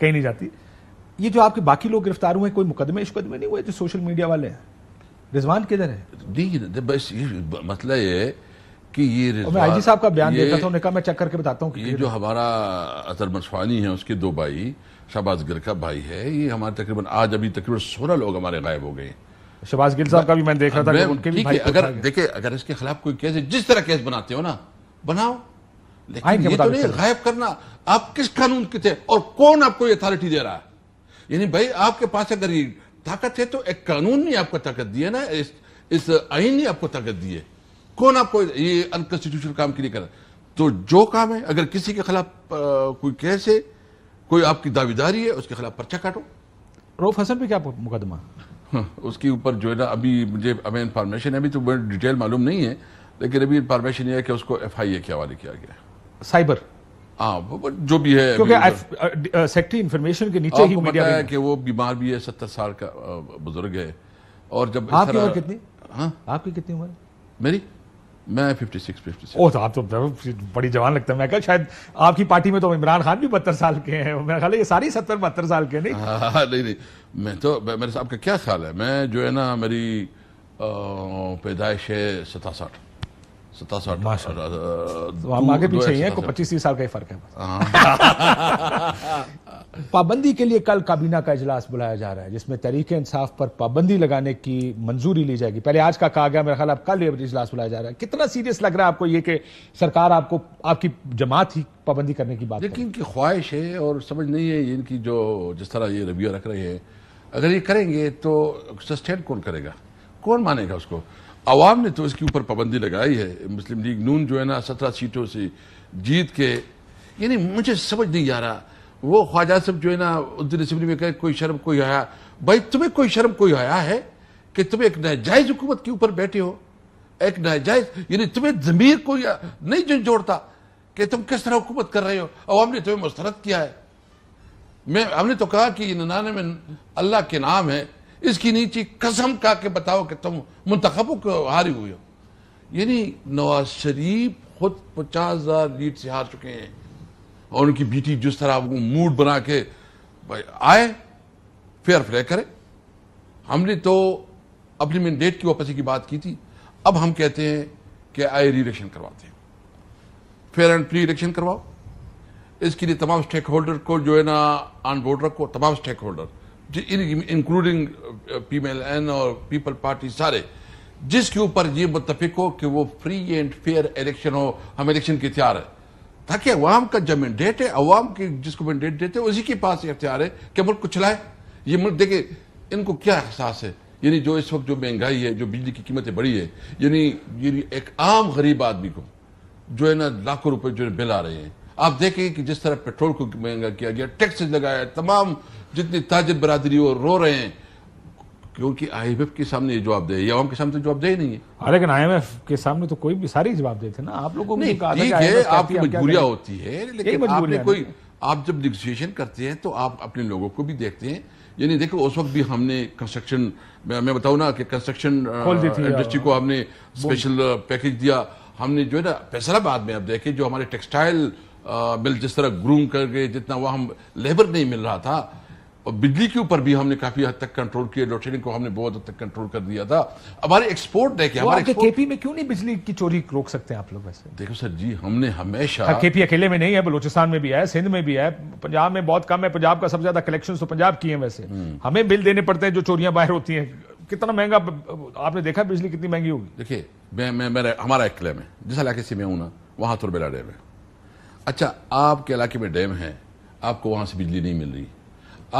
कहीं नहीं जाती ये जो आपके बाकी लोग गिरफ्तार हुए कोई मुकदमे इस मुकदमे नहीं हुए जो सोशल मीडिया वाले हैं रिजवान किधर है नहीं बस ये मसला मतलब ये है कि ये मैं आई साहब का बयान देखा था उन्होंने कहा मैं चेक करके बताता हूँ ये जो हमारा अतर मसवानी है उसके दो भाई शहबाज गिर का भाई है ये हमारे तकरीबन आज अभी तकरीबन सोलह लोग हमारे गायब हो गए शहबाज गिल साहब का भी मैं देख रहा था उनके भी अगर देखे अगर इसके खिलाफ कोई केस है जिस तरह केस बनाते हो ना बनाओ लेकिन ये तो नहीं गायब करना आप किस कानून के थे और कौन आपको अथॉरिटी दे रहा है यानी भाई आपके पास अगर ये ताकत है तो एक कानून ने आपको ताकत दी है ना इस इस आईन ने आपको ताकत दी है कौन आपको ये अनकॉन्स्टिट्यूशनल काम के लिए कर तो जो काम है अगर किसी के खिलाफ कोई केस है कोई आपकी दावेदारी है उसके खिलाफ पर्चा काटो रोफ हसन पे क्या मुकदमा हाँ, उसके ऊपर जो है ना अभी मुझे अभी इन्फॉर्मेशन है अभी तो डिटेल मालूम नहीं है लेकिन अभी इंफॉर्मेशन ये है कि उसको एफ आई ए के हवाले किया गया है साइबर हाँ जो भी है क्योंकि सेक्टरी इंफॉर्मेशन uh, uh, के नीचे ही मीडिया है कि वो बीमार भी है सत्तर साल का बुजुर्ग है और जब आपकी उम्र कितनी हाँ आपकी कितनी उम्र मेरी मैं 56 56 ओ तो आप तो बड़ी जवान लगता है मैं क्या शायद आपकी पार्टी में तो इमरान खान भी बहत्तर साल के हैं मेरा ख्याल है ये सारी सत्तर बहत्तर साल के नहीं हाँ, हाँ नहीं नहीं मैं तो मेरे साहब का क्या ख्याल है मैं जो है ना मेरी पैदाइश है सतासठ तो आगे पीछे ही को साल का ही फर्क है हाँ। पाबंदी के लिए कल काबीना का इजलास बुलाया जा रहा है जिसमें तरीके इंसाफ पर पाबंदी लगाने की मंजूरी ली जाएगी पहले आज का कहा गया मेरा ख्याल कल इजलास बुलाया जा रहा है कितना सीरियस लग रहा है आपको ये कि सरकार आपको आपकी जमात ही पाबंदी करने की बात लेकिन इनकी ख्वाहिश है और समझ नहीं है इनकी जो जिस तरह ये रवैया रख रहे हैं अगर ये करेंगे तो सस्टेन कौन करेगा कौन मानेगा उसको आवाम ने तो इसके ऊपर पाबंदी लगाई है मुस्लिम लीग नून जो है ना सत्रह सीटों से जीत के यानी मुझे समझ नहीं आ रहा वो ख्वाजा साहब जो है ना उद्दीन असम्बली में कहे कोई शर्म कोई आया भाई तुम्हें कोई शर्म कोई आया है कि तुम एक नाजायज हुकूमत के ऊपर बैठे हो एक नाजायज यानी तुम्हें जमीर कोई नहीं जो जोड़ता कि तुम किस तरह हुकूमत कर रहे हो अवाम ने तुम्हें मुस्तरद किया है मैं हमने तो कहा कि इन नाने में अल्लाह के नाम है इसकी नीचे कसम का के बताओ कि तुम मंतखब को हारी हुए हो यानी नवाज शरीफ खुद पचास हजार लीड से हार चुके हैं और उनकी बेटी जिस तरह वो मूड बना के आए फेयर फ्ले करे हमने तो अपनी मैंडेट की वापसी की बात की थी अब हम कहते हैं कि आए री इलेक्शन करवाते हैं फेयर एंड फ्री इलेक्शन करवाओ इसके लिए तमाम स्टेक होल्डर को जो है ना ऑन बोर्ड रखो तमाम stake holder including PML N और पीपल पार्टी सारे जिसके ऊपर ये मुतफिक हो कि वो फ्री एंड फेयर इलेक्शन हो हम इलेक्शन के तैयार है ताकि अवाम का जब मैंडेट है अवाम के जिसको मैंडेट देते हैं उसी के पास अख्तियार है कि मुल्क को चलाए ये मुल्क देखे इनको क्या एहसास है यानी जो इस वक्त जो महंगाई है जो बिजली की कीमतें बढ़ी है यानी यानी एक आम गरीब आदमी को जो है ना लाखों रुपए जो बिल आ रहे हैं आप देखें कि जिस तरह पेट्रोल को महंगा किया गया टैक्सेस लगाया तमाम जितनी ताजर बरादरी वो रो रहे हैं क्योंकि आई एम एफ के सामने ये जवाब दे या आवाम के सामने तो जवाब दे ही नहीं है हाँ, लेकिन आई एम एफ के सामने तो कोई भी सारी जवाब देते ना आप लोगों को तो आपकी मजबूरिया होती है लेकिन आपने कोई आप जब निगोशिएशन करते हैं तो आप अपने लोगों को भी देखते हैं यानी देखो उस वक्त भी हमने कंस्ट्रक्शन मैं, मैं बताऊँ ना कि कंस्ट्रक्शन इंडस्ट्री को हमने स्पेशल पैकेज दिया हमने जो है ना फैसलाबाद में आप देखें जो हमारे टेक्सटाइल बिल जिस तरह ग्रूम करके जितना वह हम लेबर नहीं मिल रहा था और बिजली के ऊपर भी हमने काफी हद तक कंट्रोल किया लोड शेडिंग को हमने बहुत हद तक कंट्रोल कर दिया था हमारे एक्सपोर्ट देखे हमारे एक्सपोर्ट... केपी में क्यों नहीं बिजली की चोरी रोक सकते हैं आप लोग वैसे देखो सर जी हमने हमेशा हाँ, केपी अकेले में नहीं है बलोचिस्तान में भी है सिंध में भी है पंजाब में बहुत कम है पंजाब का सबसे ज्यादा कलेक्शन तो पंजाब की है वैसे हम्म। हमें बिल देने पड़ते हैं जो चोरियां बाहर होती है कितना महंगा आपने देखा बिजली कितनी महंगी होगी देखिये हमारा एक क्लेम है जिस इलाके से मैं हूं ना वहां तुरबेला डेम है अच्छा आपके इलाके में डैम है आपको वहाँ से बिजली नहीं मिल रही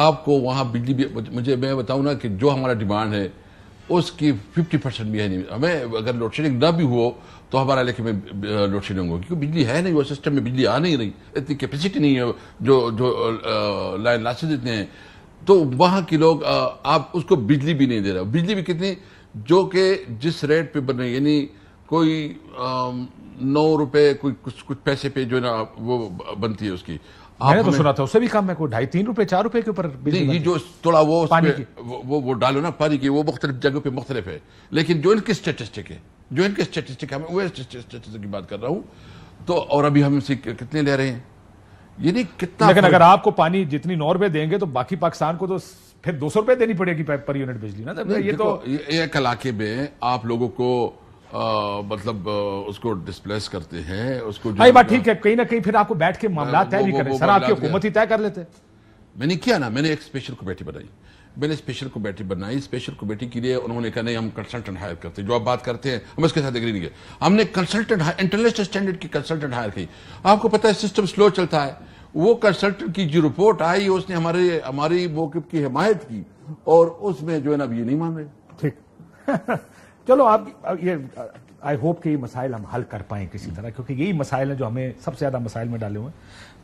आपको वहाँ बिजली भी मुझे मैं बताऊँ ना कि जो हमारा डिमांड है उसकी 50 परसेंट भी है नहीं हमें अगर लोड शेडिंग ना भी हो तो हमारा इलाके में लोड शेडिंग होगी क्योंकि बिजली है नहीं वो सिस्टम में बिजली आ नहीं रही इतनी कैपेसिटी नहीं है जो जो लाइन लाइसेंस इतने हैं तो वहाँ के लोग आप उसको बिजली भी नहीं दे रहे बिजली भी कितनी जो कि जिस रेट पे बन रही यानी कोई नौ रुपए कुछ कुछ कुछ पैसे पे जो है ना वो बनती है उसकी मैंने तो सुना था उससे भी कम है कोई ढाई तीन रुपए चार रुपए के ऊपर ये जो थोड़ा वो पानी की वो, वो डालो ना पानी की वो मुख्तलिफ जगह पे मुख्तलिफ है लेकिन जो इनकी स्टेटिस्टिक है जो इनके स्टेटिस्टिक है मैं वो स्टेटिस्टिक की बात कर रहा हूँ तो और अभी हम इसे कितने ले रहे हैं ये नहीं कितना लेकिन अगर आपको पानी जितनी नौ रुपए देंगे तो बाकी पाकिस्तान को तो फिर दो सौ रुपए देनी पड़ेगी पर यूनिट बिजली ना तो ये तो एक इलाके में आप लोगों को मतलब उसको डिस्प्लेस करते हैं उसको भाई हाँ, बात ठीक है कहीं ना कहीं फिर आपको बैठ के मामला तय भी करें सर आपकी हुकूमत ही तय कर लेते मैंने किया ना मैंने एक स्पेशल कमेटी बनाई मैंने स्पेशल कमेटी बनाई स्पेशल कमेटी के लिए उन्होंने कहा नहीं हम कंसल्टेंट हायर करते हैं जो आप बात करते हैं हम इसके साथ एग्री नहीं किया हमने कंसल्टेंट इंटरनेशनल स्टैंडर्ड की कंसल्टेंट हायर की आपको पता है सिस्टम स्लो चलता है वो कंसल्टेंट की जो रिपोर्ट आई उसने हमारे हमारी मौके की हिमायत की और उसमें जो है ना अब ये नहीं मान रहे ठीक चलो आप ये आई होप कि ये मसाइल हम हल कर पाएँ किसी तरह क्योंकि यही मसाइल हैं जो हमें सबसे ज़्यादा मसाइल में डाले हुए हैं